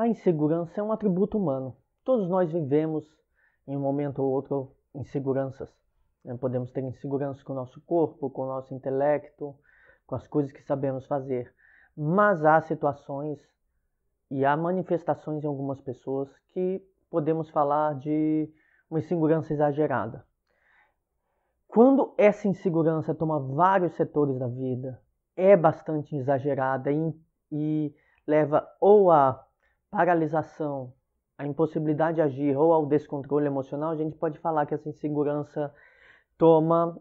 A insegurança é um atributo humano. Todos nós vivemos, em um momento ou outro, inseguranças. Né? Podemos ter inseguranças com o nosso corpo, com o nosso intelecto, com as coisas que sabemos fazer. Mas há situações e há manifestações em algumas pessoas que podemos falar de uma insegurança exagerada. Quando essa insegurança toma vários setores da vida, é bastante exagerada e, e leva ou a paralisação, a impossibilidade de agir ou ao descontrole emocional, a gente pode falar que essa insegurança toma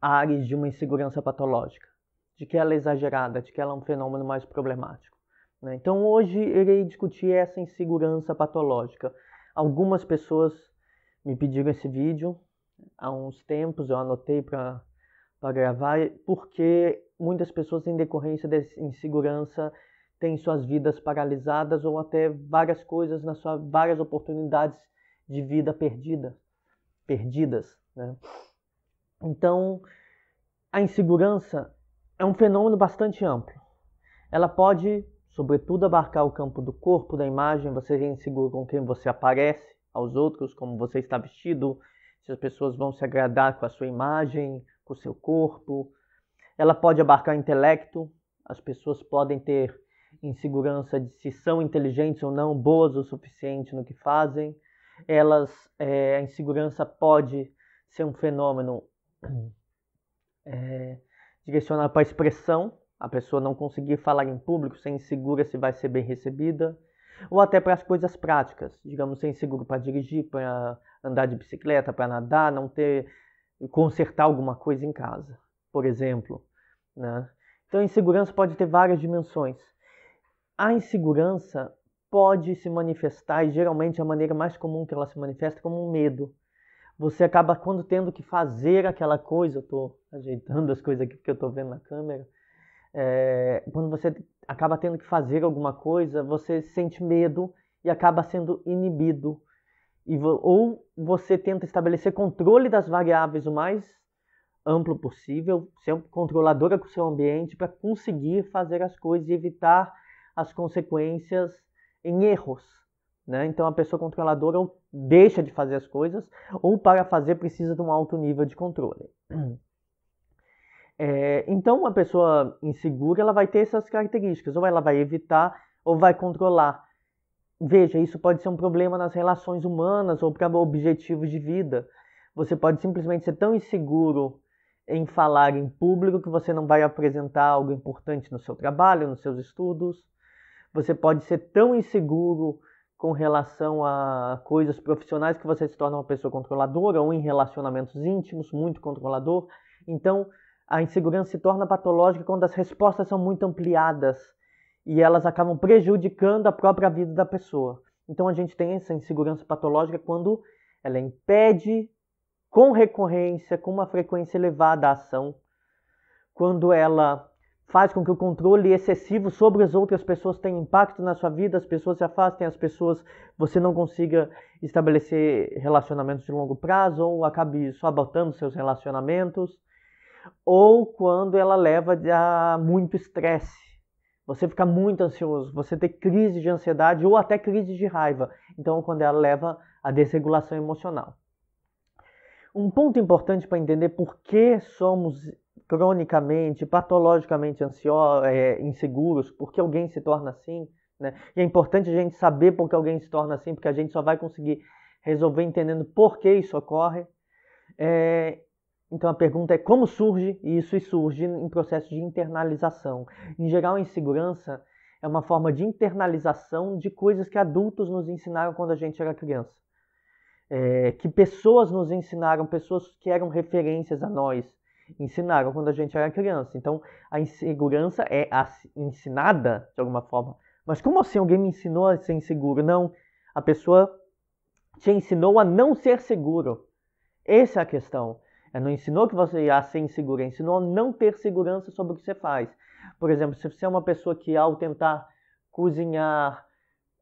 áreas de uma insegurança patológica, de que ela é exagerada, de que ela é um fenômeno mais problemático. Né? Então hoje irei discutir essa insegurança patológica. Algumas pessoas me pediram esse vídeo há uns tempos, eu anotei para gravar, porque muitas pessoas, em decorrência dessa insegurança, tem suas vidas paralisadas ou até várias coisas na sua várias oportunidades de vida perdida, perdidas, né? Então, a insegurança é um fenômeno bastante amplo. Ela pode, sobretudo, abarcar o campo do corpo, da imagem, você é inseguro com quem você aparece aos outros, como você está vestido, se as pessoas vão se agradar com a sua imagem, com o seu corpo. Ela pode abarcar o intelecto, as pessoas podem ter insegurança de se são inteligentes ou não, boas o suficiente no que fazem. Elas, é, a insegurança pode ser um fenômeno é, direcionado para a expressão, a pessoa não conseguir falar em público, ser insegura se vai ser bem recebida, ou até para as coisas práticas, digamos, ser inseguro para dirigir, para andar de bicicleta, para nadar, não ter consertar alguma coisa em casa, por exemplo, né? Então, a insegurança pode ter várias dimensões a insegurança pode se manifestar, e geralmente é a maneira mais comum que ela se manifesta é como um medo. Você acaba quando tendo que fazer aquela coisa, eu estou ajeitando as coisas aqui porque eu estou vendo na câmera, é, quando você acaba tendo que fazer alguma coisa, você sente medo e acaba sendo inibido. E ou você tenta estabelecer controle das variáveis o mais amplo possível, ser controladora com o seu ambiente para conseguir fazer as coisas e evitar as consequências em erros. Né? Então a pessoa controladora deixa de fazer as coisas, ou para fazer precisa de um alto nível de controle. É, então uma pessoa insegura ela vai ter essas características, ou ela vai evitar ou vai controlar. Veja, isso pode ser um problema nas relações humanas ou para objetivos de vida. Você pode simplesmente ser tão inseguro em falar em público que você não vai apresentar algo importante no seu trabalho, nos seus estudos, você pode ser tão inseguro com relação a coisas profissionais que você se torna uma pessoa controladora ou em relacionamentos íntimos, muito controlador. Então, a insegurança se torna patológica quando as respostas são muito ampliadas e elas acabam prejudicando a própria vida da pessoa. Então, a gente tem essa insegurança patológica quando ela impede com recorrência, com uma frequência elevada a ação, quando ela faz com que o controle excessivo sobre as outras pessoas tenha impacto na sua vida, as pessoas se afastem, as pessoas você não consiga estabelecer relacionamentos de longo prazo ou acabe sabotando seus relacionamentos, ou quando ela leva a muito estresse. Você fica muito ansioso, você ter crise de ansiedade ou até crise de raiva. Então, quando ela leva a desregulação emocional. Um ponto importante para entender por que somos cronicamente, patologicamente ansiosos, é, inseguros, porque alguém se torna assim. Né? E é importante a gente saber por que alguém se torna assim, porque a gente só vai conseguir resolver entendendo por que isso ocorre. É, então a pergunta é como surge isso e surge em processo de internalização. Em geral, a insegurança é uma forma de internalização de coisas que adultos nos ensinaram quando a gente era criança. É, que pessoas nos ensinaram, pessoas que eram referências a nós, ensinaram quando a gente era criança. Então, a insegurança é ensinada de alguma forma. Mas como assim alguém me ensinou a ser inseguro? Não, a pessoa te ensinou a não ser seguro. Essa é a questão. Ela não ensinou que você ia ser inseguro, ela ensinou a não ter segurança sobre o que você faz. Por exemplo, se você é uma pessoa que ao tentar cozinhar,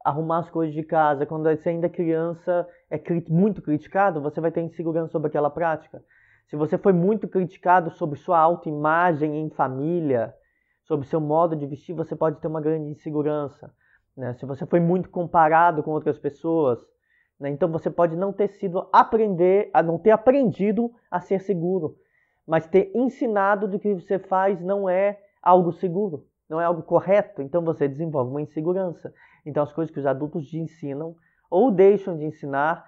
arrumar as coisas de casa, quando você ainda é criança, é muito criticado, você vai ter insegurança sobre aquela prática se você foi muito criticado sobre sua autoimagem em família, sobre seu modo de vestir, você pode ter uma grande insegurança. Né? Se você foi muito comparado com outras pessoas, né? então você pode não ter sido aprender, a não ter aprendido a ser seguro, mas ter ensinado do que você faz não é algo seguro, não é algo correto. Então você desenvolve uma insegurança. Então as coisas que os adultos te ensinam ou deixam de ensinar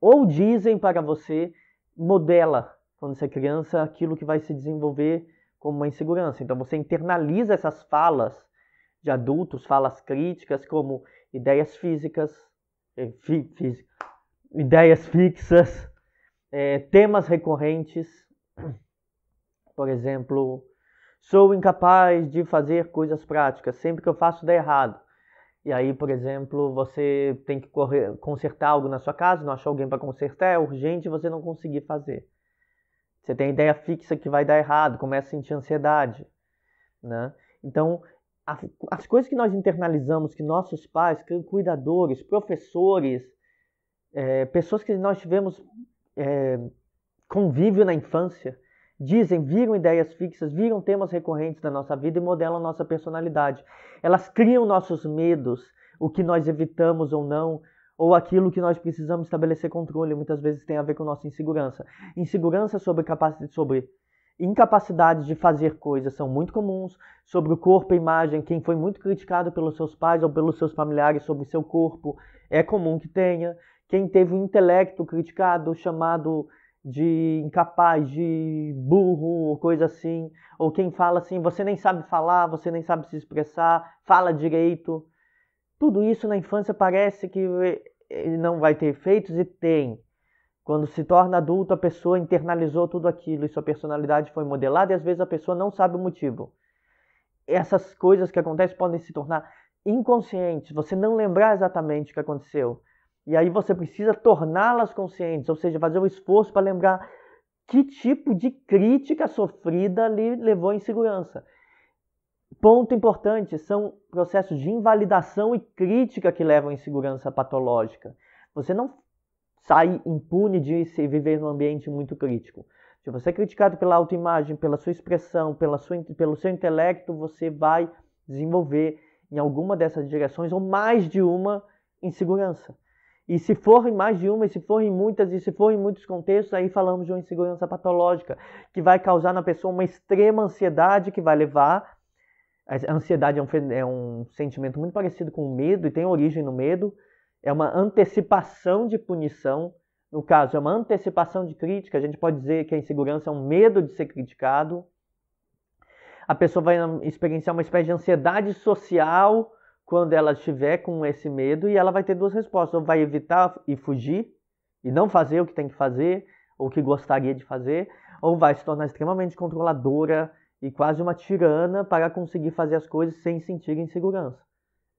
ou dizem para você modela, quando você é criança, aquilo que vai se desenvolver como uma insegurança. Então você internaliza essas falas de adultos, falas críticas, como ideias físicas, eh, ideias fixas, é, temas recorrentes. Por exemplo, sou incapaz de fazer coisas práticas, sempre que eu faço dá errado. E aí, por exemplo, você tem que correr, consertar algo na sua casa, não achou alguém para consertar, é urgente você não conseguir fazer. Você tem a ideia fixa que vai dar errado, começa a sentir ansiedade, né? Então, as, as coisas que nós internalizamos, que nossos pais, que cuidadores, professores, é, pessoas que nós tivemos é, convívio na infância, dizem, viram ideias fixas, viram temas recorrentes da nossa vida e modelam nossa personalidade. Elas criam nossos medos, o que nós evitamos ou não, ou aquilo que nós precisamos estabelecer controle, muitas vezes tem a ver com nossa insegurança. Insegurança sobre capacidade sobre incapacidade de fazer coisas são muito comuns, sobre o corpo e imagem, quem foi muito criticado pelos seus pais ou pelos seus familiares sobre seu corpo, é comum que tenha. Quem teve o intelecto criticado, chamado de incapaz, de burro, ou coisa assim, ou quem fala assim, você nem sabe falar, você nem sabe se expressar, fala direito. Tudo isso na infância parece que eh, eh, não vai ter efeitos e tem. Quando se torna adulto, a pessoa internalizou tudo aquilo e sua personalidade foi modelada e às vezes a pessoa não sabe o motivo. Essas coisas que acontecem podem se tornar inconscientes, você não lembrar exatamente o que aconteceu. E aí você precisa torná-las conscientes, ou seja, fazer um esforço para lembrar que tipo de crítica sofrida lhe levou à insegurança. Ponto importante: são processos de invalidação e crítica que levam à insegurança patológica. Você não sai impune de se viver num ambiente muito crítico. Se você é criticado pela autoimagem, pela sua expressão, pela sua, pelo seu intelecto, você vai desenvolver em alguma dessas direções ou mais de uma insegurança. E se forem mais de uma, e se forem muitas, e se forem muitos contextos, aí falamos de uma insegurança patológica, que vai causar na pessoa uma extrema ansiedade, que vai levar. A ansiedade é um, é um sentimento muito parecido com o medo, e tem origem no medo. É uma antecipação de punição. No caso, é uma antecipação de crítica. A gente pode dizer que a insegurança é um medo de ser criticado. A pessoa vai hum, experienciar uma espécie de ansiedade social quando ela estiver com esse medo e ela vai ter duas respostas: ou vai evitar e fugir e não fazer o que tem que fazer ou que gostaria de fazer, ou vai se tornar extremamente controladora e quase uma tirana para conseguir fazer as coisas sem sentir insegurança.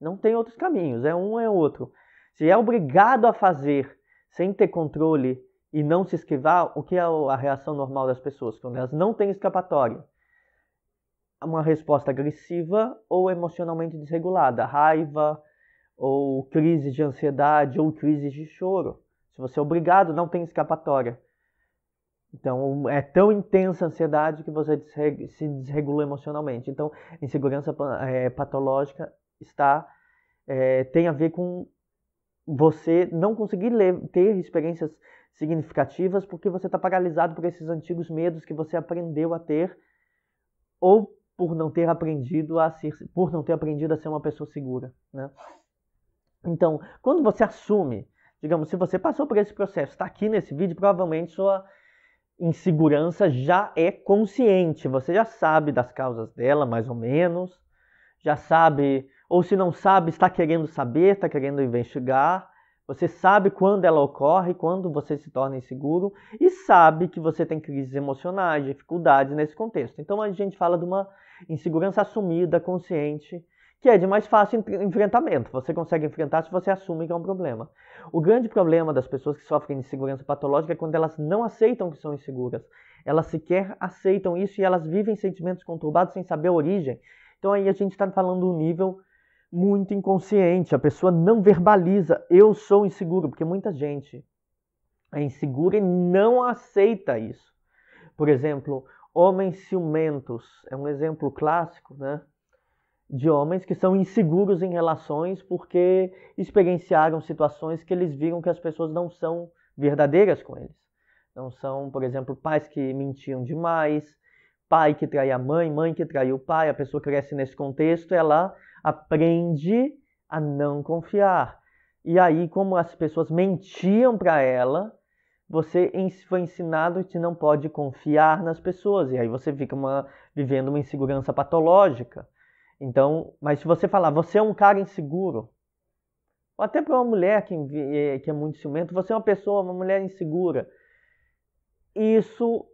Não tem outros caminhos, é um é outro. Se é obrigado a fazer sem ter controle e não se esquivar, o que é a reação normal das pessoas quando elas não têm escapatória? uma resposta agressiva ou emocionalmente desregulada, raiva ou crise de ansiedade ou crise de choro. Se você é obrigado, não tem escapatória. Então, é tão intensa a ansiedade que você se desregula emocionalmente. Então, insegurança é, patológica está é, tem a ver com você não conseguir ter experiências significativas porque você está paralisado por esses antigos medos que você aprendeu a ter ou por não ter aprendido a ser, por não ter aprendido a ser uma pessoa segura, né? Então, quando você assume, digamos, se você passou por esse processo, está aqui nesse vídeo, provavelmente sua insegurança já é consciente, você já sabe das causas dela, mais ou menos, já sabe, ou se não sabe, está querendo saber, está querendo investigar. Você sabe quando ela ocorre, quando você se torna inseguro e sabe que você tem crises emocionais, dificuldades nesse contexto. Então a gente fala de uma insegurança assumida, consciente, que é de mais fácil enfrentamento. Você consegue enfrentar se você assume que é um problema. O grande problema das pessoas que sofrem de insegurança patológica é quando elas não aceitam que são inseguras. Elas sequer aceitam isso e elas vivem sentimentos conturbados sem saber a origem. Então aí a gente está falando um nível muito inconsciente. A pessoa não verbaliza, eu sou inseguro, porque muita gente é insegura e não aceita isso. Por exemplo, Homens ciumentos é um exemplo clássico, né? De homens que são inseguros em relações porque experienciaram situações que eles viram que as pessoas não são verdadeiras com eles. Não são, por exemplo, pais que mentiam demais, pai que traía a mãe, mãe que traiu o pai. A pessoa cresce nesse contexto, ela aprende a não confiar. E aí, como as pessoas mentiam para ela, você foi ensinado que não pode confiar nas pessoas e aí você fica uma, vivendo uma insegurança patológica. Então, mas se você falar, você é um cara inseguro, ou até para uma mulher que, é, que é muito ciumento, você é uma pessoa, uma mulher insegura. Isso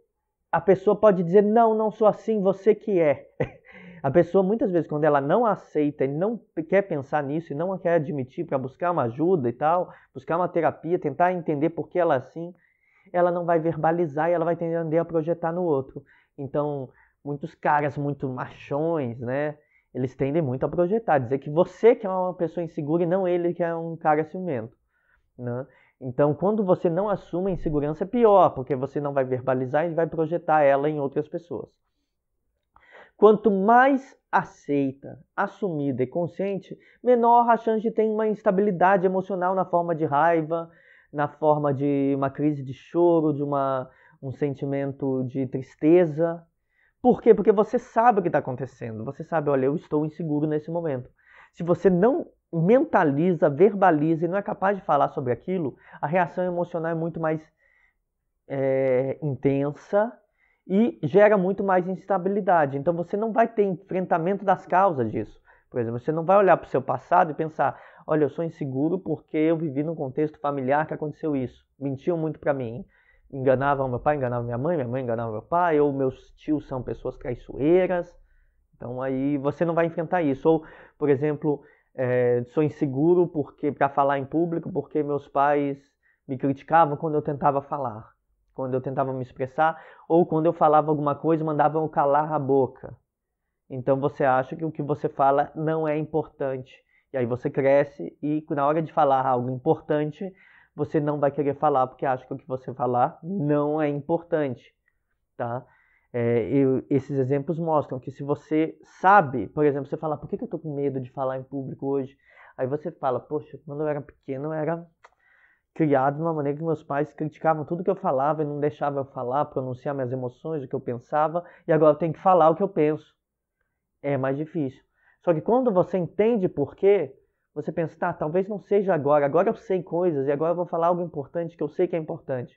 a pessoa pode dizer, não, não sou assim, você que é. A pessoa muitas vezes quando ela não aceita e não quer pensar nisso e não quer admitir para buscar uma ajuda e tal, buscar uma terapia, tentar entender por que ela é assim, ela não vai verbalizar e ela vai tender a projetar no outro. Então, muitos caras muito machões, né? Eles tendem muito a projetar, dizer que você que é uma pessoa insegura e não ele que é um cara ciumento, né? Então, quando você não assume a insegurança, é pior, porque você não vai verbalizar e vai projetar ela em outras pessoas. Quanto mais aceita, assumida e consciente, menor a chance de ter uma instabilidade emocional na forma de raiva, na forma de uma crise de choro, de uma, um sentimento de tristeza. Por quê? Porque você sabe o que está acontecendo. Você sabe, olha, eu estou inseguro nesse momento. Se você não mentaliza, verbaliza e não é capaz de falar sobre aquilo, a reação emocional é muito mais é, intensa e gera muito mais instabilidade. Então você não vai ter enfrentamento das causas disso. Por exemplo, você não vai olhar para o seu passado e pensar, olha, eu sou inseguro porque eu vivi num contexto familiar que aconteceu isso. Mentiam muito para mim. Enganavam meu pai, enganavam minha mãe, minha mãe enganava meu pai, ou meus tios são pessoas traiçoeiras. Então aí você não vai enfrentar isso. Ou, por exemplo, é, sou inseguro porque para falar em público, porque meus pais me criticavam quando eu tentava falar, quando eu tentava me expressar, ou quando eu falava alguma coisa, mandavam eu calar a boca. Então você acha que o que você fala não é importante. E aí você cresce e na hora de falar algo importante, você não vai querer falar porque acha que o que você falar não é importante, tá? É, eu, esses exemplos mostram que se você sabe, por exemplo, você fala, por que, que eu tô com medo de falar em público hoje? Aí você fala, poxa, quando eu era pequeno eu era criado de uma maneira que meus pais criticavam tudo que eu falava e não deixavam eu falar, pronunciar minhas emoções, o que eu pensava, e agora eu tenho que falar o que eu penso. É mais difícil. Só que quando você entende por quê, você pensa, tá, talvez não seja agora, agora eu sei coisas e agora eu vou falar algo importante que eu sei que é importante.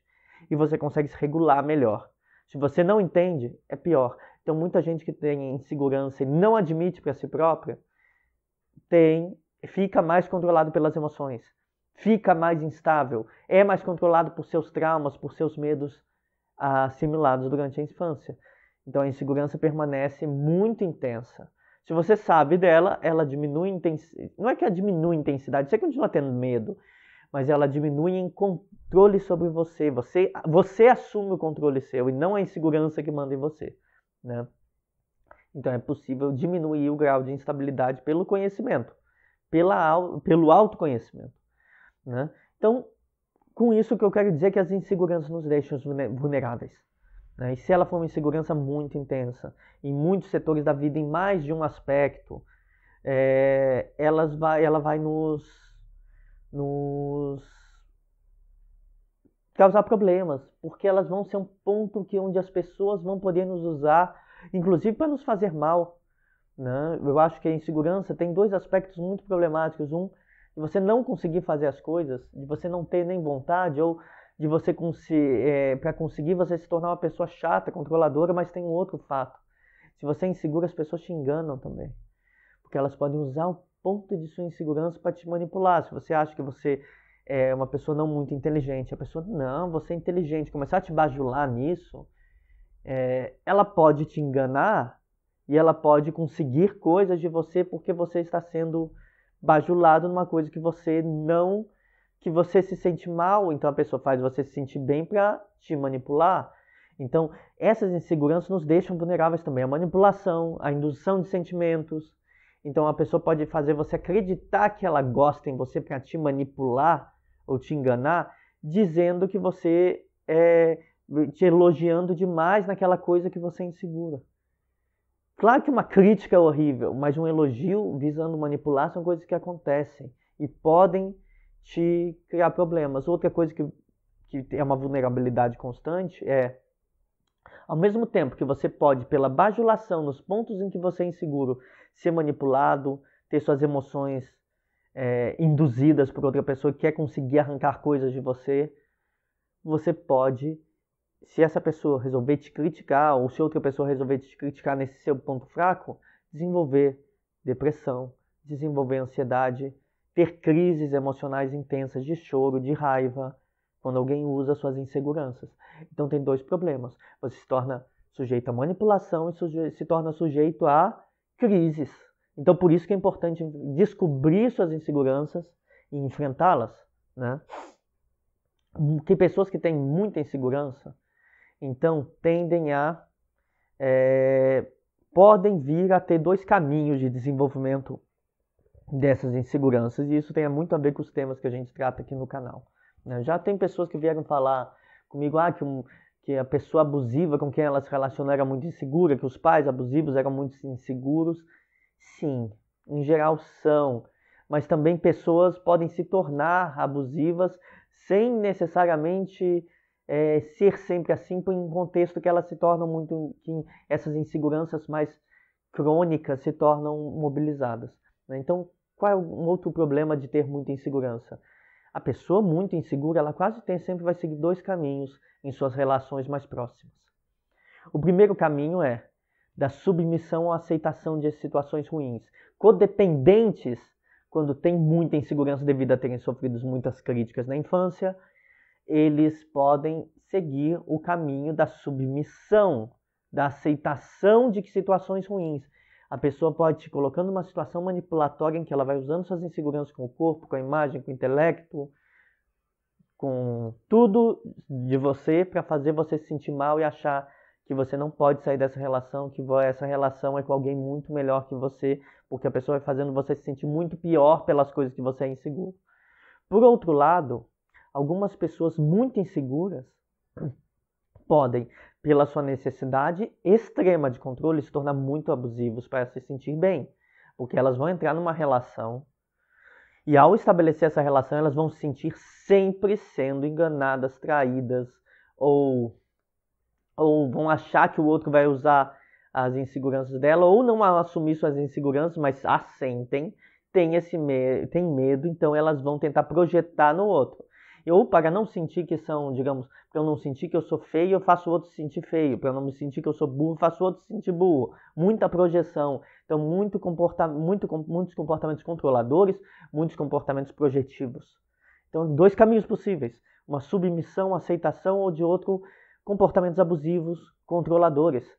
E você consegue se regular melhor. Se você não entende, é pior. Então, muita gente que tem insegurança e não admite para si própria, tem, fica mais controlado pelas emoções, fica mais instável, é mais controlado por seus traumas, por seus medos assimilados durante a infância. Então, a insegurança permanece muito intensa. Se você sabe dela, ela diminui intensidade. Não é que ela diminui intensidade, você continua tendo medo, mas ela diminui em controle sobre você. Você, você assume o controle seu e não a insegurança que manda em você. Né? Então é possível diminuir o grau de instabilidade pelo conhecimento, pela, pelo autoconhecimento. Né? Então, com isso que eu quero dizer é que as inseguranças nos deixam vulneráveis. Né? E se ela for uma insegurança muito intensa, em muitos setores da vida, em mais de um aspecto, é, elas vai, ela vai nos, nos causar problemas, porque elas vão ser um ponto que onde as pessoas vão poder nos usar, inclusive para nos fazer mal. Né? Eu acho que a insegurança tem dois aspectos muito problemáticos. Um, de você não conseguir fazer as coisas, de você não ter nem vontade ou de você é, para conseguir você se tornar uma pessoa chata, controladora, mas tem um outro fato. Se você é insegura as pessoas te enganam também. Porque elas podem usar o ponto de sua insegurança para te manipular. Se você acha que você é uma pessoa não muito inteligente, a pessoa, não, você é inteligente, começar a te bajular nisso, é, ela pode te enganar e ela pode conseguir coisas de você porque você está sendo bajulado numa coisa que você não que você se sente mal, então a pessoa faz você se sentir bem para te manipular. Então, essas inseguranças nos deixam vulneráveis também A manipulação, a indução de sentimentos. Então, a pessoa pode fazer você acreditar que ela gosta em você para te manipular ou te enganar, dizendo que você é te elogiando demais naquela coisa que você é insegura. Claro que uma crítica é horrível, mas um elogio visando manipular são coisas que acontecem e podem te criar problemas. Outra coisa que, que é uma vulnerabilidade constante é, ao mesmo tempo que você pode, pela bajulação nos pontos em que você é inseguro, ser manipulado, ter suas emoções é, induzidas por outra pessoa que quer conseguir arrancar coisas de você, você pode, se essa pessoa resolver te criticar, ou se outra pessoa resolver te criticar nesse seu ponto fraco, desenvolver depressão, desenvolver ansiedade, ter crises emocionais intensas de choro, de raiva, quando alguém usa suas inseguranças. Então tem dois problemas. Você se torna sujeito à manipulação e se torna sujeito a crises. Então por isso que é importante descobrir suas inseguranças e enfrentá-las, né? Tem pessoas que têm muita insegurança, então tendem a é, podem vir a ter dois caminhos de desenvolvimento dessas inseguranças, e isso tem muito a ver com os temas que a gente trata aqui no canal. Né? Já tem pessoas que vieram falar comigo ah, que, um, que a pessoa abusiva com quem ela se relacionou era muito insegura, que os pais abusivos eram muito inseguros. Sim, em geral são, mas também pessoas podem se tornar abusivas sem necessariamente é, ser sempre assim, por um contexto que elas se tornam muito, que essas inseguranças mais crônicas se tornam mobilizadas. Né? Então, qual é um outro problema de ter muita insegurança? A pessoa muito insegura, ela quase tem, sempre vai seguir dois caminhos em suas relações mais próximas. O primeiro caminho é da submissão ou aceitação de situações ruins. Codependentes, quando tem muita insegurança devido a terem sofrido muitas críticas na infância, eles podem seguir o caminho da submissão, da aceitação de situações ruins. A pessoa pode te tipo, colocando numa situação manipulatória em que ela vai usando suas inseguranças com o corpo, com a imagem, com o intelecto, com tudo de você para fazer você se sentir mal e achar que você não pode sair dessa relação, que essa relação é com alguém muito melhor que você, porque a pessoa vai fazendo você se sentir muito pior pelas coisas que você é inseguro. Por outro lado, algumas pessoas muito inseguras podem pela sua necessidade extrema de controle, se tornar muito abusivos para se sentir bem. Porque elas vão entrar numa relação e, ao estabelecer essa relação, elas vão se sentir sempre sendo enganadas, traídas ou, ou vão achar que o outro vai usar as inseguranças dela ou não assumir suas inseguranças, mas a sentem, tem, esse me tem medo, então elas vão tentar projetar no outro. Eu, para não sentir que são, digamos, para eu não sentir que eu sou feio, eu faço o outro se sentir feio. Para eu não me sentir que eu sou burro, faço o outro se sentir burro. Muita projeção. Então, muito comporta muito, muitos comportamentos controladores, muitos comportamentos projetivos. Então, dois caminhos possíveis: uma submissão, aceitação, ou de outro, comportamentos abusivos, controladores.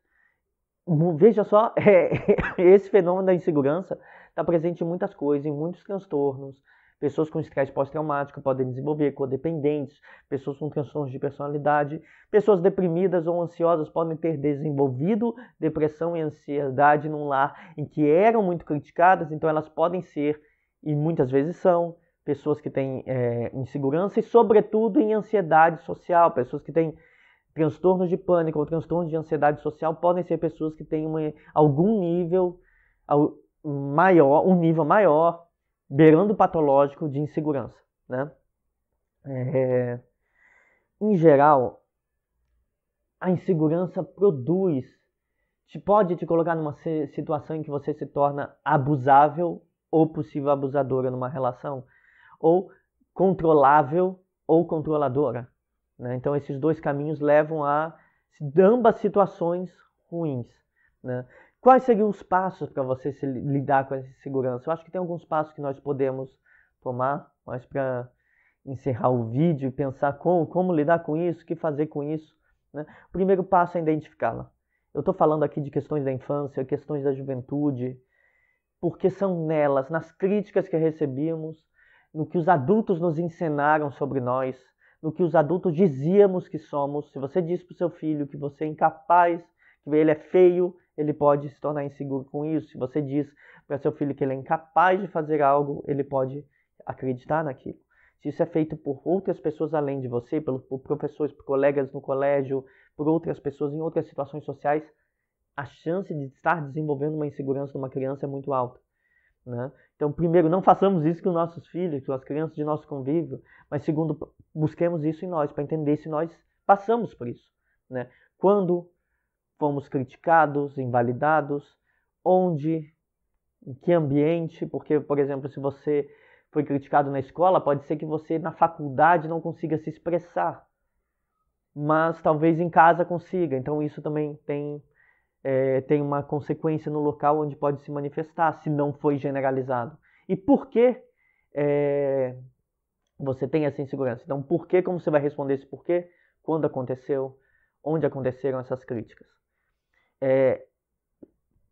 Veja só, é, esse fenômeno da insegurança está presente em muitas coisas, em muitos transtornos, Pessoas com estresse pós-traumático podem desenvolver codependentes, pessoas com transtornos de personalidade, pessoas deprimidas ou ansiosas podem ter desenvolvido depressão e ansiedade num lar em que eram muito criticadas, então elas podem ser, e muitas vezes são, pessoas que têm é, insegurança e, sobretudo, em ansiedade social, pessoas que têm transtornos de pânico ou transtornos de ansiedade social podem ser pessoas que têm uma, algum nível maior, um nível maior beirando o patológico de insegurança, né? É, em geral, a insegurança produz, te pode te colocar numa situação em que você se torna abusável ou possível abusadora numa relação, ou controlável ou controladora. Né? Então, esses dois caminhos levam a ambas situações ruins. Né? Quais seriam os passos para você se lidar com essa insegurança? Eu acho que tem alguns passos que nós podemos tomar, mas para encerrar o vídeo e pensar como, como lidar com isso, o que fazer com isso. Né? O primeiro passo é identificá-la. Eu estou falando aqui de questões da infância, questões da juventude, porque são nelas, nas críticas que recebíamos, no que os adultos nos ensinaram sobre nós, no que os adultos dizíamos que somos. Se você diz para o seu filho que você é incapaz, que ele é feio, ele pode se tornar inseguro com isso. Se você diz para seu filho que ele é incapaz de fazer algo, ele pode acreditar naquilo. Se isso é feito por outras pessoas além de você, por, por professores, por colegas no colégio, por outras pessoas em outras situações sociais, a chance de estar desenvolvendo uma insegurança numa criança é muito alta. Né? Então, primeiro, não façamos isso com nossos filhos, com as crianças de nosso convívio, mas segundo, busquemos isso em nós, para entender se nós passamos por isso. Né? Quando fomos criticados, invalidados, onde, em que ambiente, porque, por exemplo, se você foi criticado na escola, pode ser que você na faculdade não consiga se expressar, mas talvez em casa consiga. Então, isso também tem, é, tem uma consequência no local onde pode se manifestar, se não foi generalizado. E por que é, você tem essa insegurança? Então, por que, como você vai responder esse porquê? Quando aconteceu? Onde aconteceram essas críticas? É,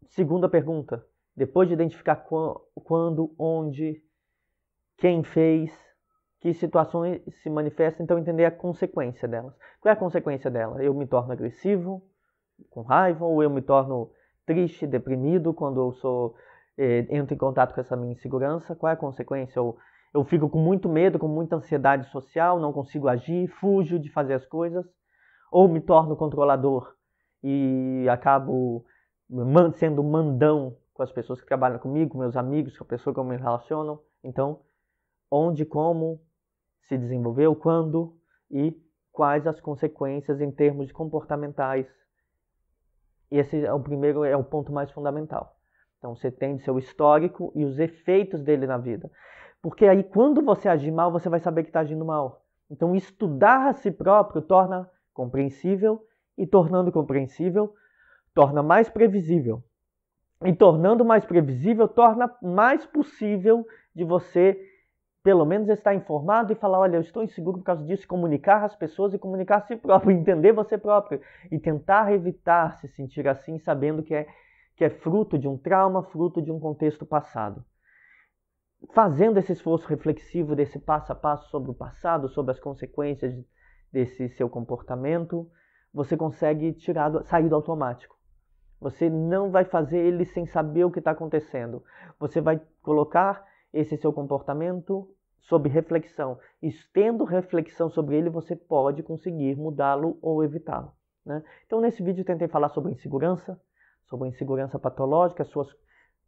segunda pergunta. Depois de identificar quando, onde, quem fez, que situações se manifestam, então entender a consequência delas. Qual é a consequência dela? Eu me torno agressivo, com raiva, ou eu me torno triste, deprimido quando eu sou eh, entro em contato com essa minha insegurança? Qual é a consequência? Eu, eu fico com muito medo, com muita ansiedade social, não consigo agir, fujo de fazer as coisas, ou me torno controlador, e acabo sendo mandão com as pessoas que trabalham comigo, meus amigos, com a pessoa que eu me relaciono. Então, onde, como se desenvolveu, quando e quais as consequências em termos de comportamentais. Esse é o primeiro, é o ponto mais fundamental. Então, você tem seu histórico e os efeitos dele na vida. Porque aí, quando você agir mal, você vai saber que está agindo mal. Então, estudar a si próprio torna compreensível e tornando compreensível, torna mais previsível. E tornando mais previsível, torna mais possível de você, pelo menos, estar informado e falar: olha, eu estou inseguro por causa disso, comunicar às pessoas e comunicar a si próprio, entender você próprio e tentar evitar se sentir assim, sabendo que é, que é fruto de um trauma, fruto de um contexto passado fazendo esse esforço reflexivo desse passo a passo sobre o passado, sobre as consequências desse seu comportamento, você consegue tirar do, sair do automático. Você não vai fazer ele sem saber o que está acontecendo. Você vai colocar esse seu comportamento sob reflexão. E tendo reflexão sobre ele, você pode conseguir mudá-lo ou evitá-lo. Né? Então, nesse vídeo, eu tentei falar sobre insegurança, sobre a insegurança patológica, suas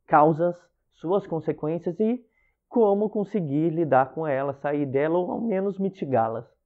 causas, suas consequências e como conseguir lidar com ela, sair dela ou ao menos mitigá-las.